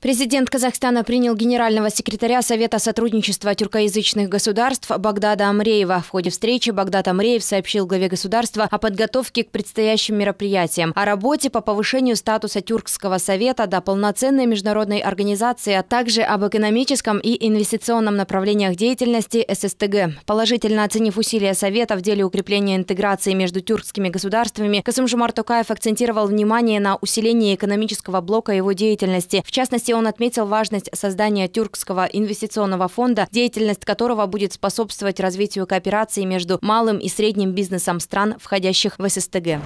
Президент Казахстана принял генерального секретаря Совета сотрудничества тюркоязычных государств Багдада Амреева. В ходе встречи Багдад Амреев сообщил главе государства о подготовке к предстоящим мероприятиям, о работе по повышению статуса Тюркского совета до полноценной международной организации, а также об экономическом и инвестиционном направлениях деятельности ССТГ. Положительно оценив усилия Совета в деле укрепления интеграции между тюркскими государствами, Касым Жумар Токаев акцентировал внимание на усилении экономического блока его деятельности, в частности, Комиссии он отметил важность создания Тюркского инвестиционного фонда, деятельность которого будет способствовать развитию кооперации между малым и средним бизнесом стран, входящих в ССТГ.